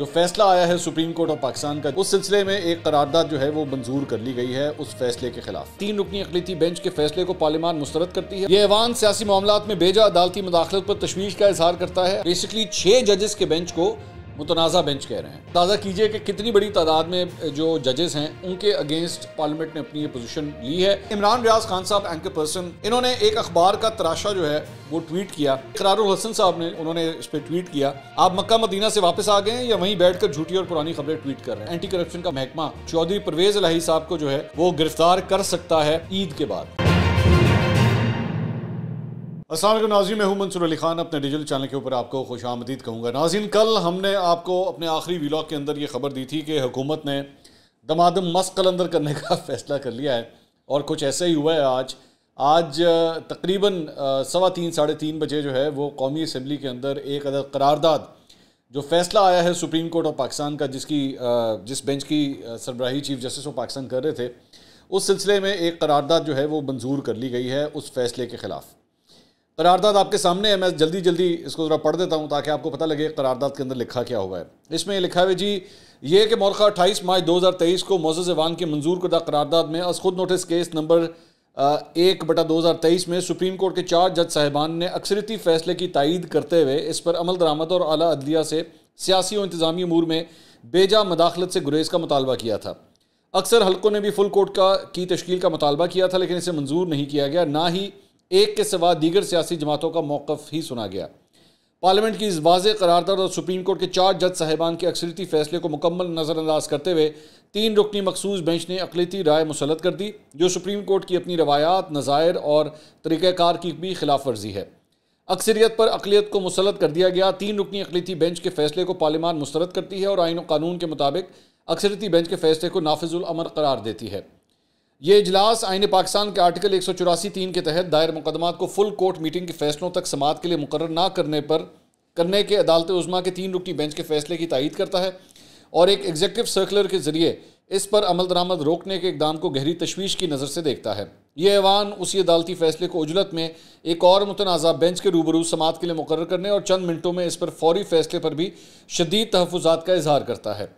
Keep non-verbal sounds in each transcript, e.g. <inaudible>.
जो फैसला आया है सुप्रीम कोर्ट ऑफ पाकिस्तान का उस सिलसिले में एक करारदाद जो है वो मंजूर कर ली गई है उस फैसले के खिलाफ तीन रुकनी अकली बेंच के फैसले को पार्लियमान मुस्तरद करती है ये ऐवान सियासी मामला में बेजा अदालती मुदाखलत पर तशवीश का इजहार करता है बेसिकली छह जजेस के बेंच को मुतनाज़ा बेंच कह रहे हैं ताजा कीजिए कि कितनी बड़ी तादाद में जो जजेस हैं उनके अगेंस्ट पार्लियामेंट ने अपनी ये पोजीशन ली है इमरान रियाज खान साहब एंकर पर्सन इन्होंने एक अखबार का तराशा जो है वो ट्वीट किया करारुल हसन साहब ने उन्होंने इस पर ट्वीट किया आप मक्का मदीना से वापस आ गए या वहीं बैठकर झूठी और पुरानी खबरें ट्वीट कर रहे हैं एंटी करप्शन का महकमा चौधरी परवेज लाही साहब को जो है वो गिरफ्तार कर सकता है ईद के बाद असल नाजी मैं हूँ मंसूर अली खान अपने डिजिटल चैनल के ऊपर आपको खुश आमदीद कहूँगा नाजिन कल हमने आपको अपने आखिरी विलाग के अंदर ये खबर दी थी कि हुकूमत ने दमादम मस्क कलंदर करने का <laughs> फैसला कर लिया है और कुछ ऐसा ही हुआ है आज आज तकरीबन सवा तीन साढ़े तीन बजे जो है वो कौमी असम्बली के अंदर एक अदर करारदाद जो फैसला आया है सुप्रीम कोर्ट ऑफ पाकिस्तान का जिसकी जिस बेंच की सरबराही चीफ जस्टिस ऑफ पाकिस्तान कर रहे थे उस सिलसिले में एक करारदाद जो है वो मंजूर कर ली गई है उस फैसले के ख़िलाफ़ करारदाद आपके सामने है मैं जल्दी जल्दी इसको ज़रा पढ़ देता हूँ ताकि आपको पता लगे करारदाद के अंदर लिखा क्या हुआ है इसमें लिखा है जी ये कि मौरखा अट्ठाईस मार्च दो हज़ार तेईस को मोज़ वांग की मंजूर करदा करारदाद में अस खुद नोटिस केस नंबर एक बटा दो हज़ार तेईस में सुप्रीम कोर्ट के चार जज साहिबान ने अक्सरती फैसले की तइद करते हुए इस पर अमल दरामद और अली अदलिया से सियासी और इंतजामी अमूर में बेजा मदाखलत से गुरेज का मुतालबा किया था अक्सर हल्कों ने भी फुल कोर्ट का की तश्कील का मुतालबा किया था लेकिन इसे मंजूर नहीं किया गया ना ही एक के सिवा दीगर सियासी जमातों का मौक़ ही सुना गया पार्लियामेंट की इस वाज करारदाद और सुप्रीम कोर्ट के चार जज साहिबान के अक्सरती फैसले को मुकम्मल नज़रअंदाज करते हुए तीन रुकनी मखसूस बेंच ने अकलीती राय मुसलत कर दी जो सुप्रीम कोर्ट की अपनी रवायात नज़ायर और तरीक़ार की भी खिलाफ वर्जी है अक्सरियत पर अकलीत को मुसलत कर दिया गया तीन रुकनी अकलीती बेंच के फैसले को पार्लियामान मुस्रद करती है और आइन कानून के मुताबिक अक्सरती बेंच के फैसले को नाफिजुलमर करार देती है ये इजलास आइन पाकिस्तान के आर्टिकल एक सौ चौरासी तीन के तहत दायर मुकदमा को फुल कोर्ट मीटिंग के फैसलों तक समात के लिए मुकर ना करने पर करने के अदालत उजमा के तीन रुकनी बेंच के फैसले की तयद करता है और एक एग्जेक्टिव सर्कुलर के जरिए इस पर अमल दरामद रोकने के इकदाम को गहरी तशवीश की नज़र से देखता है ये ऐवान उसी अदालती फैसले को उजलत में एक और मुतनाज़ा बेंच के रूबरू समात के लिए मुकर करने और चंद मिनटों में इस पर फौरी फैसले पर भी शदीद तहफात का इजहार करता है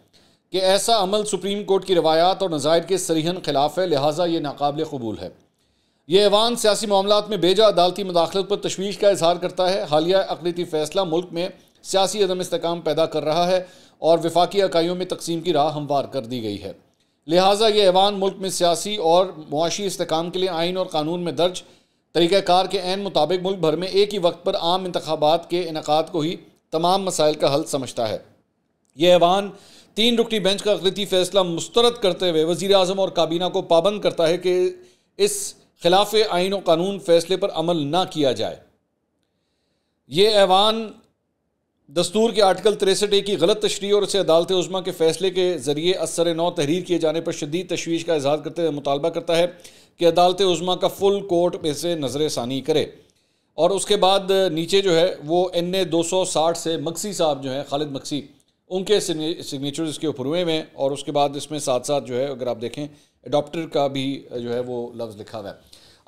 कि ऐसा अमल सुप्रीम कोर्ट की रवायात और नज़ायर के सरीहन खिलाफ है लिहाजा ये नाकबिल कबूल है यह ऐवान सियासी मामला में बेजा अदालती मुदाखलत पर तशवीश का इजहार करता है हालिया अकलीती फ़ैसला मुल्क में सियासी अदम इसकाम पैदा कर रहा है और वफाकी इकाइयों में तकसीम की राह हमवार कर दी गई है लिहाजा ये ऐवान मुल्क में सियासी और मुआशी इसकाम के लिए आइन और कानून में दर्ज तरीक़ाकार के आन मुताबिक मुल्क भर में एक ही वक्त पर आम इंतबात के इनका को ही तमाम मसाइल का हल समझता है यह ऐवान तीन रुकनी बेंच का अखिलती फैसला मुस्तरद करते हुए वजीर अजम और काबीना को पाबंद करता है कि इस खिलाफ आइन और कानून फैसले पर अमल ना किया जाए ये ऐवान दस्तूर के आर्टिकल तिरसठ ए की गलत तशरी और इसे अदालत उजमा के फैसले के ज़रिए असर नौ तहरीर किए जाने पर शदीद तशवीश का इजहार करते हुए मुतालबा करता है कि अदालत उजमा का फुल कोर्ट में से नजर षानी करे और उसके बाद नीचे जो है वो एन ए दो सौ साठ से मक्सी साहब जो हैं खालिद मक्सी उनके सिग्नेचर्स इसके ऊपर हुए हैं और उसके बाद इसमें साथ साथ जो है अगर आप देखें अडॉप्टर का भी जो है वो लफ्ज़ लिखा हुआ है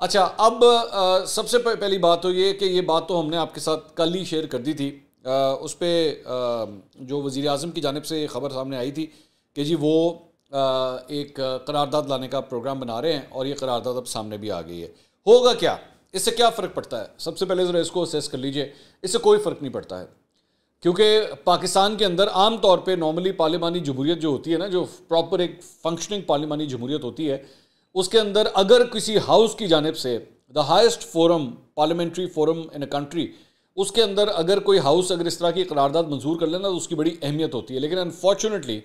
अच्छा अब आ, सबसे पहली बात तो ये कि ये बात तो हमने आपके साथ कल ही शेयर कर दी थी आ, उस पर जो वज़ी अजम की जानब से ख़बर सामने आई थी कि जी वो आ, एक करारदाद लाने का प्रोग्राम बना रहे हैं और ये करारदाद अब सामने भी आ गई है होगा क्या इससे क्या फ़र्क पड़ता है सबसे पहले ज़रा इसको असेस कर लीजिए इससे कोई फ़र्क नहीं पड़ता है क्योंकि पाकिस्तान के अंदर आम तौर पे नॉर्मली पार्लिमानी जमहूरियत जो होती है ना जो प्रॉपर एक फंक्शनिंग पार्लिमानी जमहूरियत होती है उसके अंदर अगर किसी हाउस की जानब से the highest forum parliamentary forum in a country उसके अंदर अगर कोई हाउस अगर इस तरह की करारदाद मंजूर कर लेना तो उसकी बड़ी अहमियत होती है लेकिन अनफॉर्चुनेटली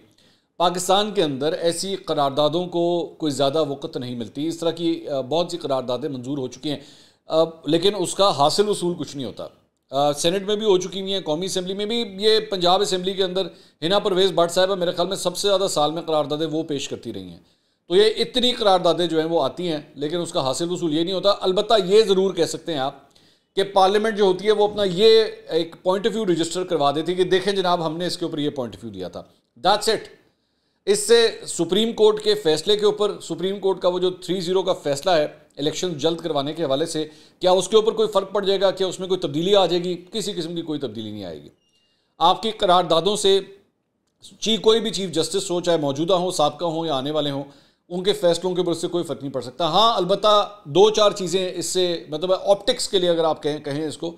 पाकिस्तान के अंदर ऐसी करारदादों को कोई ज़्यादा वक़्त नहीं मिलती इस तरह की बहुत सी करारदादें मंजूर हो चुकी हैं लेकिन उसका हासिल वसूल कुछ नहीं होता सेनेट में भी हो चुकी हुई हैं कौमी असम्बली में भी ये पंजाब असम्बली के अंदर हिना परवेज़ भट्ट साहब मेरे ख्याल में सबसे ज़्यादा साल में करारदादें वो पेश करती रही हैं तो ये इतनी करारदादे जो हैं वो आती हैं लेकिन उसका हासिल वसूल ये नहीं होता अलबत्त ये ज़रूर कह सकते हैं आप कि पार्लियामेंट जो होती है वो अपना ये एक पॉइंट ऑफ व्यू रजिस्टर करवा देती है कि देखें जनाब हमने इसके ऊपर ये पॉइंट ऑफ व्यू दिया था दैट सेट इससे सुप्रीम कोर्ट के फैसले के ऊपर सुप्रीम कोर्ट का वो जो थ्री जीरो का फैसला है इलेक्शन जल्द करवाने के हवाले से क्या उसके ऊपर कोई फ़र्क पड़ जाएगा क्या उसमें कोई तब्दीली आ जाएगी किसी किस्म की कोई तब्दीली नहीं आएगी आपकी करारदादों से ची कोई भी चीफ जस्टिस हो चाहे मौजूदा हो सबका हो या आने वाले हों उनके फैसलों के ऊपर से कोई फ़र्क नहीं पड़ सकता हाँ अलबत् दो चार चीज़ें इससे मतलब ऑप्टिक्स के लिए अगर आप कहें कहें इसको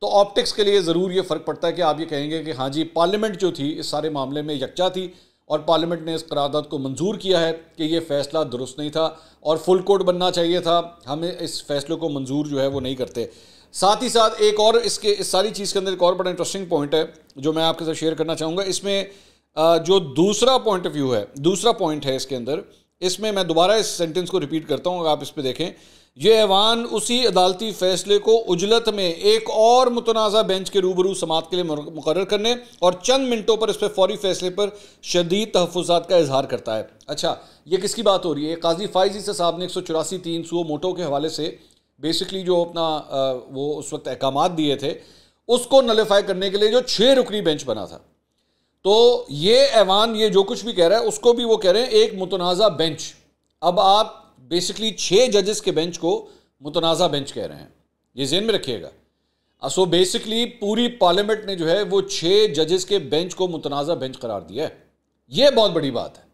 तो ऑप्टिक्स के लिए ज़रूर ये फ़र्क पड़ता है कि आप ये कहेंगे कि हाँ जी पार्लियामेंट जो थी इस सारे मामले में यकजा थी और पार्लियामेंट ने इस करारदाद को मंजूर किया है कि ये फैसला दुरुस्त नहीं था और फुल कोर्ट बनना चाहिए था हम इस फैसले को मंजूर जो है वो नहीं करते साथ ही साथ एक और इसके इस सारी चीज़ के अंदर एक और बड़ा इंटरेस्टिंग पॉइंट है जो मैं आपके साथ शेयर करना चाहूँगा इसमें जो दूसरा पॉइंट ऑफ व्यू है दूसरा पॉइंट है इसके अंदर इसमें मैं दोबारा इस सेंटेंस को रिपीट करता हूँ अगर आप इस पर देखें ये ऐवान उसी अदालती फैसले को उजलत में एक और मुतनाज़ा बेंच के रूबरू समात के लिए मुकर करने और चंद मिनटों पर इस पर फौरी फैसले पर शदीद तहफात का इजहार करता है अच्छा ये किसकी बात हो रही है काजी फायज ईसा साहब ने एक सौ चौरासी तीन सौ मोटो के हवाले से बेसिकली जो अपना वो उस वक्त अहकाम दिए थे उसको नलीफाई करने के लिए जो छः रुकनी बेंच बना था तो ये ऐवान ये जो कुछ भी कह रहा है उसको भी वो कह रहे हैं एक मुतनाज़ा बेंच अब आप बेसिकली छः जजेस के बेंच को मुतनाज़ा बेंच कह रहे हैं ये जेन में रखिएगा सो बेसिकली पूरी पार्लियामेंट ने जो है वो छः जजेस के बेंच को मुतनाज़ा बेंच करार दिया है ये बहुत बड़ी बात है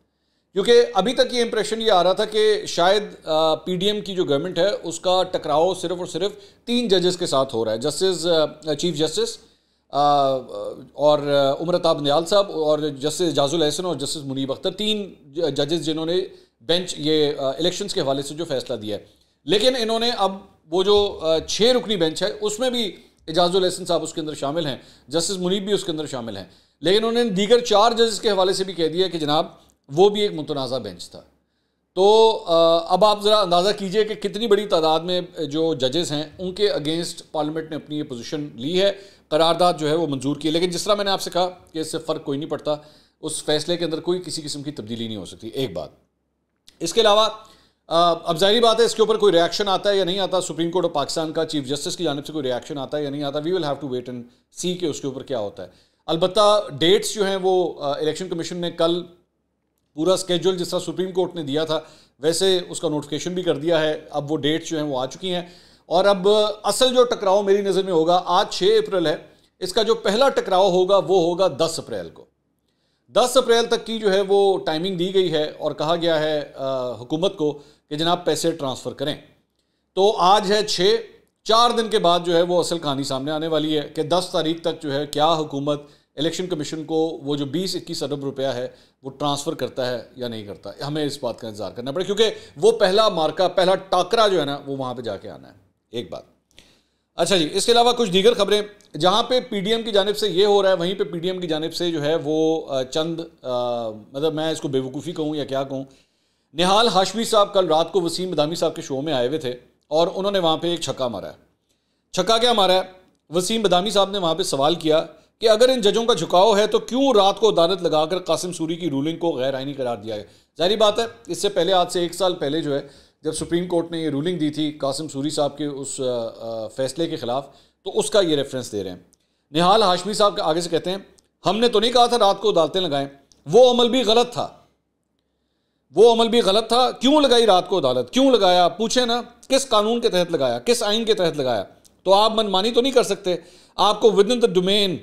क्योंकि अभी तक ये इंप्रेशन ये आ रहा था कि शायद पीडीएम की जो गवर्नमेंट है उसका टकराव सिर्फ और सिर्फ तीन जजेस के साथ हो रहा है जस्टिस चीफ जस्टिस और उमरताब नयाल साहब और जस्टिस जाजुल एहसन और जस्टिस मुनीब अख्तर तीन जजेस जिन्होंने बेंच ये इलेक्शंस के हवाले से जो फैसला दिया है लेकिन इन्होंने अब वो जो छः रुकनी बेंच है उसमें भी एजाजुल हसन साहब उसके अंदर शामिल हैं जस्टिस मुनीब भी उसके अंदर शामिल हैं लेकिन उन्होंने दीगर चार जजेस के हवाले से भी कह दिया कि जनाब वो भी एक मुतनाज़ा बेंच था तो अब आप ज़रा अंदाज़ा कीजिए कि कितनी बड़ी तादाद में जो जजेस हैं उनके अगेंस्ट पार्लियामेंट ने अपनी ये पोजीशन ली है करारदाद जो है वो मंजूर की लेकिन जिस तरह मैंने आपसे कहा कि इससे फ़र्क कोई नहीं पड़ता उस फैसले के अंदर कोई किसी किस्म की तब्दीली नहीं हो सकती एक बात इसके अलावा अब जाहिर बात है इसके ऊपर कोई रिएक्शन आता है या नहीं आता सुप्रीम कोर्ट ऑफ पाकिस्तान का चीफ जस्टिस की जानब से कोई रिएक्शन आता है या नहीं आता we will have to wait and see के उसके ऊपर क्या होता है अलबत्त डेट्स जो हैं वो इलेक्शन कमीशन ने कल पूरा स्केड्यूल जिस तरह सुप्रीम कोर्ट ने दिया था वैसे उसका नोटिफिकेशन भी कर दिया है अब वो डेट्स जो हैं वो आ चुकी हैं और अब असल जो टकराव मेरी नज़र में होगा आज छः अप्रैल है इसका जो पहला टकराव होगा वो होगा दस अप्रैल को 10 अप्रैल तक की जो है वो टाइमिंग दी गई है और कहा गया है हुकूमत को कि जनाब पैसे ट्रांसफ़र करें तो आज है छः चार दिन के बाद जो है वो असल कहानी सामने आने वाली है कि दस तारीख तक जो है क्या हुकूमत इलेक्शन कमीशन को वो जो बीस इक्कीस अरब रुपया है वो ट्रांसफ़र करता है या नहीं करता है हमें इस बात का इंतज़ार करना पड़ेगा क्योंकि वो पहला मार्का पहला टाकरा जो है ना वो वहाँ पर जाके आना है एक बात अच्छा जी इसके अलावा कुछ दीगर खबरें जहाँ पे पीडीएम की जानब से ये हो रहा है वहीं पे पीडीएम की जानब से जो है वो चंद मतलब मैं इसको बेवकूफ़ी कहूँ या क्या कहूँ निहाल हाशमी साहब कल रात को वसीम बदामी साहब के शो में आए हुए थे और उन्होंने वहाँ पे एक छक्का मारा है छक्का क्या मारा है वसीम बदामी साहब ने वहाँ पे सवाल किया कि अगर इन जजों का झुकाव है तो क्यों रात को अदालत लगाकर कासिम सूरी की रूलिंग को गैर आइनी करार दिया है जारी बात है इससे पहले आज से एक साल पहले जो है जब सुप्रीम कोर्ट ने ये रूलिंग दी थी कासिम सूरी साहब के उस फैसले के ख़िलाफ़ तो उसका ये रेफरेंस दे रहे हैं निहाल हाशमी साहब आगे से कहते हैं हमने तो नहीं कहा था रात को अदालतें लगाएं वो अमल भी गलत था वो अमल भी गलत था क्यों लगाई रात को अदालत क्यों लगाया पूछे ना किस कानून के तहत लगाया किस आइन के तहत लगाया तो आप मनमानी तो नहीं कर सकते आपको within the domain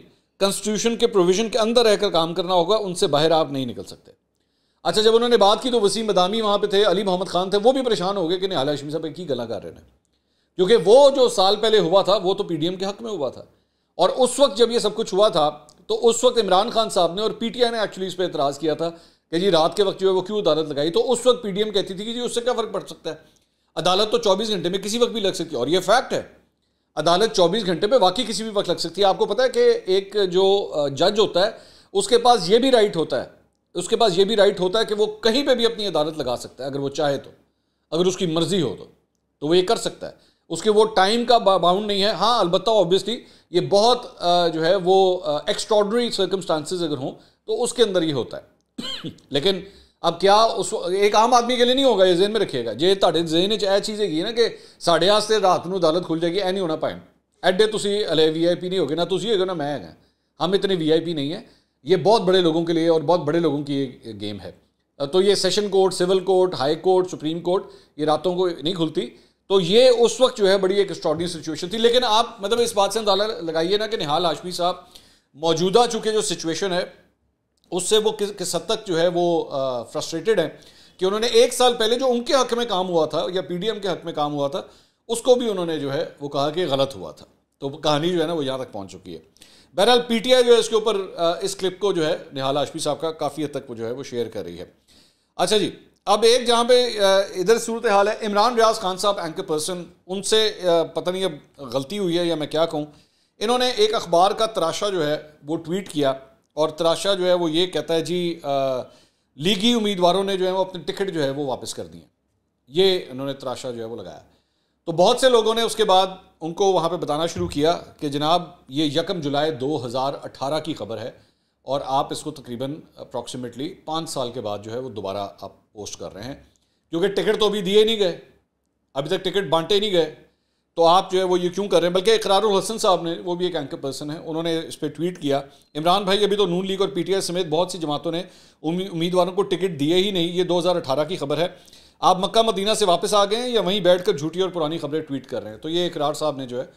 constitution के प्रोविजन के अंदर रहकर काम करना होगा उनसे बाहर आप नहीं निकल सकते अच्छा जब उन्होंने बात की तो वसीम बदामी वहाँ पे थे अली मोहम्मद खान थे वो भी परेशान हो गए कि नहीं आला साहब की गला कर रहे हैं क्योंकि वो जो साल पहले हुआ था वो तो पी के हक में हुआ था और उस वक्त जब ये सब कुछ हुआ था तो उस वक्त इमरान खान साहब ने और पी ने एक्चुअली इस पर एतराज़ किया था कि जी रात के वक्त जो है वो क्यों अदालत लगाई तो उस वक्त पी कहती थी कि जी उससे क्या फ़र्क पड़ सकता है अदालत तो चौबीस घंटे में किसी वक्त भी लग सकती है और ये फैक्ट है अदालत चौबीस घंटे में वाकई किसी भी वक्त लग सकती है आपको पता है कि एक जो जज होता है उसके पास ये भी राइट होता है उसके पास ये भी राइट होता है कि वो कहीं पे भी अपनी अदालत लगा सकता है अगर वो चाहे तो अगर उसकी मर्जी हो तो तो वो ये कर सकता है उसके वो टाइम का बाउंड नहीं है हाँ अलबत्त ऑब्वियसली ये बहुत जो है वो एक्स्ट्रॉडनरी सर्कमस्टांसिस अगर हों तो उसके अंदर ही होता है <coughs> लेकिन अब क्या उस एक आम आदमी के लिए नहीं होगा ये जेन में रखिएगा जे ਤੁਹਾਡੇ ਜ਼ੇਨ ਚ ਇਹ ਚੀਜ਼ ਹੈਗੀ ਨਾ ਕਿ ਸਾਡੇ ਵਾਸਤੇ ਰਾਤ ਨੂੰ ਅਦਾਲਤ ਖੁੱਲ ਜਾਏਗੀ ਐ ਨਹੀਂ ਹੋਣਾ ਪਾਇਨ ਐਡੇ ਤੁਸੀਂ ਅਲੇ ਵੀਆਈਪੀ ਨਹੀਂ ਹੋਗੇ ਨਾ ना मैं है हम इतने वी आई पी नहीं है ये बहुत बड़े लोगों के लिए और बहुत बड़े लोगों की ये गेम है तो ये session court civil court high court supreme court ये रातों को नहीं खुलती तो ये उस वक्त जो है बड़ी एक एक्स्ट्रॉडनरी सिचुएशन थी लेकिन आप मतलब इस बात से अंदाजा लगाइए ना कि निहाल हाशमी साहब मौजूदा चूँकि जो सिचुएशन है उससे वो किस किस हद तक जो है वो फ्रस्ट्रेटेड हैं कि उन्होंने एक साल पहले जो उनके हक में काम हुआ था या पीडीएम के हक में काम हुआ था उसको भी उन्होंने जो है वो कहा कि गलत हुआ था तो कहानी जो है ना वो यहाँ तक पहुँच चुकी है बहरहाल पीटीआई जो है इसके ऊपर इस क्लिप को जो है निहाल आशमी साहब का काफ़ी हद तक वो जो है वो शेयर कर रही है अच्छा जी अब एक जहाँ पे इधर सूरत हाल है इमरान रियाज खान साहब एंकर पर्सन उनसे पता नहीं अब गलती हुई है या मैं क्या कहूँ इन्होंने एक अखबार का तराशा जो है वो ट्वीट किया और तराशा जो है वो ये कहता है जी लीगी उम्मीदवारों ने जो है वो अपनी टिकट जो है वो वापस कर दिए ये इन्होंने तराशा जो है वो लगाया तो बहुत से लोगों ने उसके बाद उनको वहाँ पे बताना शुरू किया कि जनाब ये यकम जुलाई 2018 की खबर है और आप इसको तकरीबन अप्रॉक्सीमेटली पाँच साल के बाद जो है वो दोबारा आप पोस्ट कर रहे हैं क्योंकि टिकट तो अभी दिए नहीं गए अभी तक टिकट बांटे नहीं गए तो आप जो है वो ये क्यों कर रहे हैं बल्कि इकरारुल हसन साहब ने वो भी एक एंकर पर्सन है उन्होंने इस पर ट्वीट किया इमरान भाई अभी तो नून लीग और पीटीआई समेत बहुत सी जमातों ने उम्मीदवारों को टिकट दिए ही नहीं ये 2018 की खबर है आप मक्का मदीना से वापस आ गए हैं या वहीं बैठकर झूठी और पुरानी खबरें ट्वीट कर रहे हैं तो ये इकरार साहब ने जो है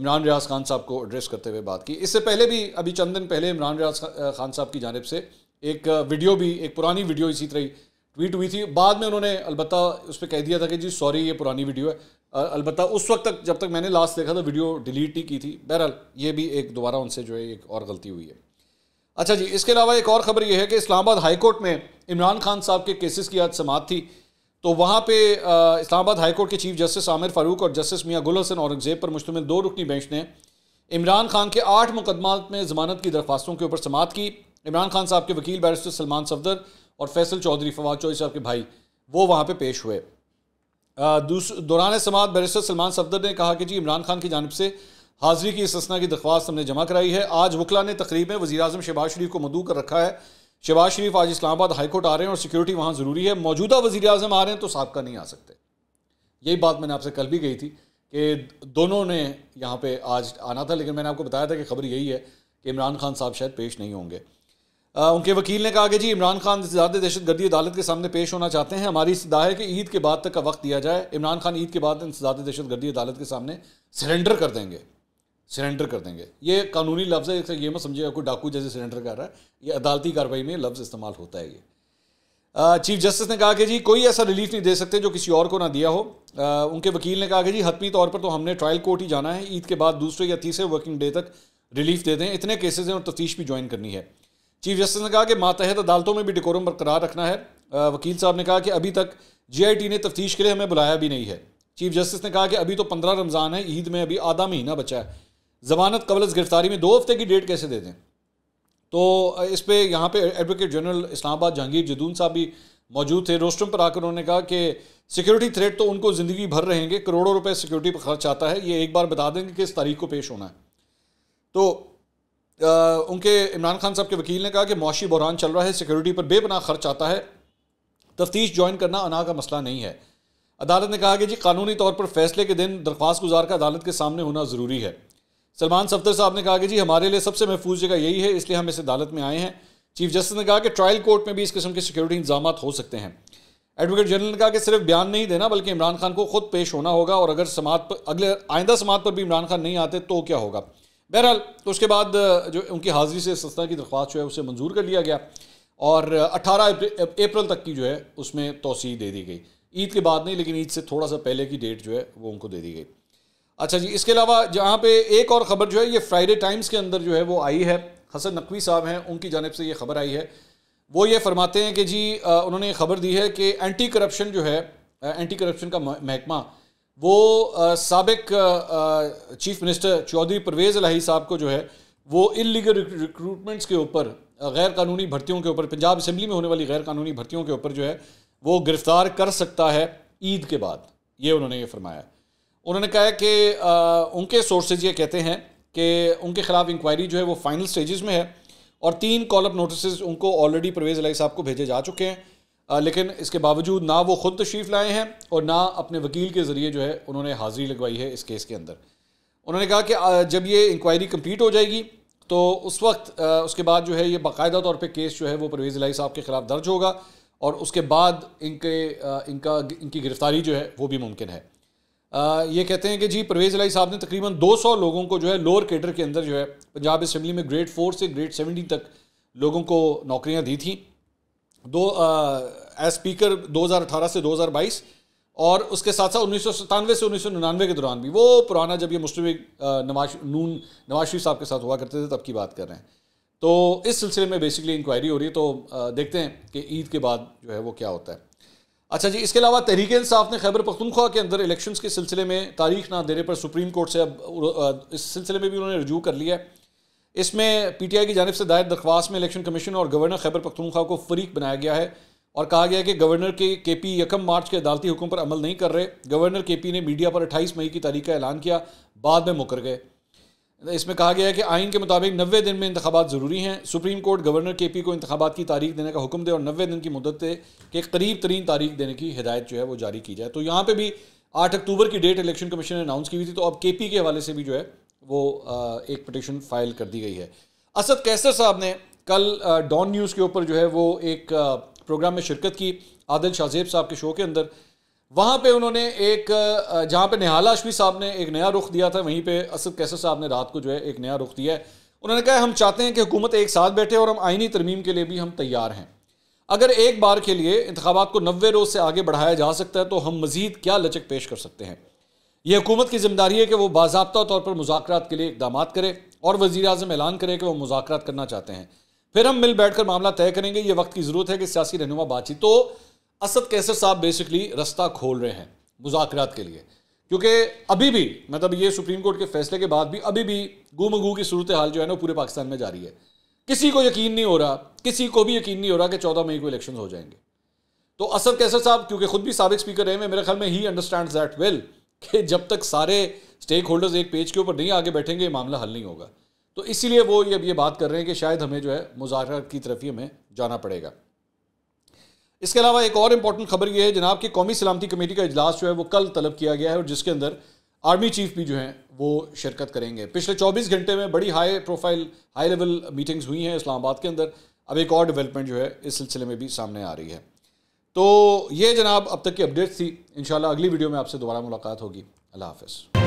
इमरान रियाज खान साहब को एड्रेस करते हुए बात की इससे पहले भी अभी चंद दिन पहले इमरान रियाज खान साहब की जानब से एक वीडियो भी एक पुरानी वीडियो इसी तरह ट्वीट हुई थी बाद में उन्होंने अलबत्त उस पर कह दिया था कि जी सॉरी ये पुरानी वीडियो है अलबत् उस वक्त तक जब तक मैंने लास्ट देखा था वीडियो डिलीट ही की थी बहरहाल ये भी एक दोबारा उनसे जो है एक और गलती हुई है अच्छा जी इसके अलावा एक और खबर यह है कि इस्लामाबाद हाईकोर्ट में इमरान खान साहब के केसेस की आज समाप्त थी तो वहाँ पे इस्लामाबाद हाईकोर्ट के चीफ जस्टिस आमिर फारूक और जस्टिस मियाँ गुल हसन औरंगजेब पर मुश्तमिल दो रुकनी बेंच ने इमरान खान के आठ मुकदमात में जमानत की दरख्वास्तों के ऊपर समात की इमरान खान साहब के वकील बैरिस्टर सलमान सफदर और फैसल चौधरी फवाद चौधरी साहब के भाई वो वहाँ पे पेश हुए दौरान समात बैरिस्टर सलमान सफदर ने कहा कि जी इमरान खान की जानब से हाजिरी की इस सस्ना की दरख्वास्त हमने जमा कराई है आज वकला ने तकरीब में वजी अजम शहबाज शरीफ को मदू कर रखा है शहबाज शरीफ आज इस्लामाबाद हाईकोर्ट आ रहे हैं और सिक्योरिटी वहाँ ज़रूरी है मौजूदा वजीर अजम आ रहे हैं तो सबका नहीं आ सकते यही बात मैंने आपसे कल भी कही थी कि दोनों ने यहाँ पे आज आना था लेकिन मैंने आपको बताया था कि खबर यही है कि इमरान खान साहब शायद पेश नहीं होंगे उनके वकील ने कहा कि जी इमरान खान ज़्यादा दहशत गर्दी अदालत के सामने पेश होना चाहते हैं हमारी इस्तः है कि ईद के बाद तक का वक्त दिया जाए इमरान खान ईद के बाद ज़्यादा दहशत गर्दी अदालत के सामने सरेंडर कर देंगे सरेंडर कर देंगे ये कानूनी लफ्ज़ है ये मत समझिएगा कोई डाकू जैसे सरेंडर कर रहा है ये अदालती कार्रवाई में लफ्ज़ इस्तेमाल होता है ये चीफ जस्टिस ने कहा कि जी कोई ऐसा रिलीफ नहीं दे सकते जो किसी और को ना दिया हो आ, उनके वकील ने कहा कि जी हतमी तौर पर तो हमने ट्रायल कोर्ट ही जाना है ईद के बाद दूसरे या तीसरे वर्किंग डे तक रिलीफ दे दें इतने केसेज हैं और तफ्तीश भी ज्वाइन करनी है चीफ जस्टिस ने कहा कि मातहत अदालतों में भी डिकोरम बरकरार रखना है वकील साहब ने कहा कि अभी तक जी ने तफ्तीश के लिए हमें बुलाया भी नहीं है चीफ जस्टिस ने कहा कि अभी तो पंद्रह रमज़ान है ईद में अभी आधा महीना बचा है ज़मानत कबल गिरफ्तारी में दो हफ्ते की डेट कैसे दे दें तो इस पर यहाँ पे एडवोकेट जनरल इस्लामाबाद जहांगीर जदून साहब भी मौजूद थे रोस्टम पर आकर उन्होंने कहा कि सिक्योरिटी थ्रेट तो उनको ज़िंदगी भर रहेंगे करोड़ों रुपए सिक्योरिटी पर खर्च आता है ये एक बार बता देंगे किस तारीख को पेश होना है तो आ, उनके इमरान खान साहब के वकील ने कहा कि मुआशी बहरान चल रहा है सिक्योरिटी पर बेपनाह खर्च आता है तफ्तीश ज्वाइन करना अना का मसला नहीं है अदालत ने कहा कि जी कानूनी तौर पर फैसले के दिन दरख्वास्त गुजार का अदालत के सामने होना ज़रूरी है सलमान सफ्तर साहब ने कहा कि जी हमारे लिए सबसे महफूज जगह यही है इसलिए हम इस अदालत में आए हैं चीफ जस्टिस ने कहा कि ट्रायल कोर्ट में भी इस किस्म के सिक्योरिटी इंतजाम हो सकते हैं एडवोकेट जनरल ने कहा कि सिर्फ बयान नहीं देना बल्कि इमरान खान को खुद पेश होना होगा और अगर समाज पर अगले आइंदा समात पर भी इमरान खान नहीं आते तो क्या होगा बहरहाल तो उसके बाद जो उनकी हाजिरी से संस्था की दरख्वास्त जो है उसे मंजूर कर लिया गया और अठारह अप्रैल तक की जो है उसमें तोसी दे दी गई ईद के बाद नहीं लेकिन ईद से थोड़ा सा पहले की डेट जो है वो उनको दे दी गई अच्छा जी इसके अलावा जहाँ पे एक और ख़बर जो है ये फ्राइडे टाइम्स के अंदर जो है वो आई है हसन नकवी साहब हैं उनकी जानब से ये खबर आई है वो ये फरमाते हैं कि जी उन्होंने खबर दी है कि एंटी करप्शन जो है एंटी करप्शन का महकमा वो सबक चीफ मिनिस्टर चौधरी परवेज़ अलाही साहब को जो है वो इलीगल रिक्रूटमेंट्स के ऊपर गैर कानूनी भर्तियों के ऊपर पंजाब असम्बली में होने वाली गैर कानूनी भर्तियों के ऊपर जो है वो गिरफ़्तार कर सकता है ईद के बाद ये उन्होंने ये फरमाया है उन्होंने कहा है कि उनके सोर्सेज ये कहते हैं कि उनके ख़िलाफ़ इंक्वायरी जो है वो फाइनल स्टेजेस में है और तीन कॉल अप नोटिस उनको ऑलरेडी परवेज़ अलाई साहब को भेजे जा चुके हैं लेकिन इसके बावजूद ना वो खुद तशरीफ़ लाए हैं और ना अपने वकील के ज़रिए जो है उन्होंने हाज़िरी लगवाई है इस केस के अंदर उन्होंने कहा कि जब ये इंक्वायरी कम्प्लीट हो जाएगी तो उस वक्त उसके बाद जो है ये बाकायदा तौर पर केस जो है वो परवेज़ लाई साहब के ख़िलाफ़ दर्ज होगा और उसके बाद इनके इनका इनकी गिरफ़्तारी जो है वो भी मुमकिन है ये कहते हैं कि जी परवेज़ अलाई साहब ने तकरीबन 200 लोगों को जो है लोअर केडर के अंदर जो है पंजाब असम्बली में ग्रेड फोर से ग्रेड सेवेंटीन तक लोगों को नौकरियां दी थी दो एज स्पीकर 2018 से 2022 और उसके साथ साथ उन्नीस से उन्नीस के दौरान भी वो पुराना जब ये मुस्लिम नवाज नून नवाज शरीफ साहब के साथ हुआ करते थे तब की बात कर रहे हैं तो इस सिलसिले में बेसिकली इंक्वायरी हो रही है तो देखते हैं कि ईद के बाद जो है वो क्या होता है अच्छा जी इसके अलावा तहरीक इंसाफ ने खैबर पख्तनख्वा के अंदर इलेक्शन के सिलसिले में तारीख ना देने पर सुप्रीम कोर्ट से अब इस सिलसिले में भी उन्होंने रजू कर लिया है इसमें पी टी आई की जानब से दायर दरख्वास्त में इलेक्शन कमीशन और गवर्नर खैबर पख्तनख्वा को फरीक बनाया गया है और कहा गया है कि गवर्नर के के पी यकम मार्च के अदालती हुक्म पर अमल नहीं कर रहे गवर्नर के पी ने मीडिया पर अट्ठाईस मई की तारीख का ऐलान किया बाद में मुकर गए इसमें कहा गया है कि आइन के मुताबिक नबे दिन में इंतबात ज़रूरी हैं supreme court governor K P को इंतबात की तारीख देने का हुक्म दे और नबे दिन की मुदत के करीब तरीन तारीख देने की हिदायत जो है वो जारी की जाए तो यहाँ पर भी आठ अक्टूबर की डेट इलेक्शन कमीशन ने अनाउंस की हुई थी तो अब के पी के हवाले से भी जो है वो एक पटिशन फाइल कर दी गई है असद कैसर साहब ने कल डॉन न्यूज़ के ऊपर जो है वो एक प्रोग्राम में शिरकत की आदिल शाहजेब साहब के शो के अंदर वहाँ पे उन्होंने एक जहाँ पे निहाला अशवी साहब ने एक नया रुख दिया था वहीं पे असद कैसर साहब ने रात को जो है एक नया रुख दिया है उन्होंने कहा हम चाहते हैं कि हुकूमत एक साथ बैठे और हम आइनी तरमीम के लिए भी हम तैयार हैं अगर एक बार के लिए इंतबात को नबे रोज़ से आगे बढ़ाया जा सकता है तो हम मज़ीद क्या लचक पेश कर सकते हैं यह हुकूमत की जिम्मेदारी है कि वो बाबा तौर पर मुजाकर के लिए इकदाम करे और वजी अजम ऐलान करे कि वह मुजाकर करना चाहते हैं फिर हम मिल बैठ कर मामला तय करेंगे ये वक्त की ज़रूरत है कि सियासी रहनुमा बातचीत तो असद कैसर साहब बेसिकली रास्ता खोल रहे हैं मुजाकरात के लिए क्योंकि अभी भी मतलब ये सुप्रीम कोर्ट के फैसले के बाद भी अभी भी गुम गु की सूरत हाल जो है ना पूरे पाकिस्तान में जारी है किसी को यकीन नहीं हो रहा किसी को भी यकीन नहीं हो रहा कि चौदह मई को इलेक्शन हो जाएंगे तो असद कैसर साहब क्योंकि खुद भी सबक स्पीकर रहे हैं मेरे ख्याल में ही अंडरस्टैंड दैट वेल कि जब तक सारे स्टेक होल्डर्स एक पेज के ऊपर नहीं आगे बैठेंगे ये मामला हल नहीं होगा तो इसीलिए वो ये ये बात कर रहे हैं कि शायद हमें जो है मुजाहरा की तरफ ही हमें जाना पड़ेगा इसके अलावा एक और इम्पॉर्टेंट खबर यह है जनाब की कौमी सलामती कमेटी का इजलास जो है वो कल तलब किया गया है और जिसके अंदर आर्मी चीफ भी जो हैं वो शिरकत करेंगे पिछले 24 घंटे में बड़ी high profile high level meetings हुई हैं इस्लामाबाद के अंदर अब एक और डेवलपमेंट जो है इस सिलसिले में भी सामने आ रही है तो ये जनाब अब तक की अपडेट्स थी इन अगली वीडियो में आपसे दोबारा मुलाकात होगी अल्लाह हाफ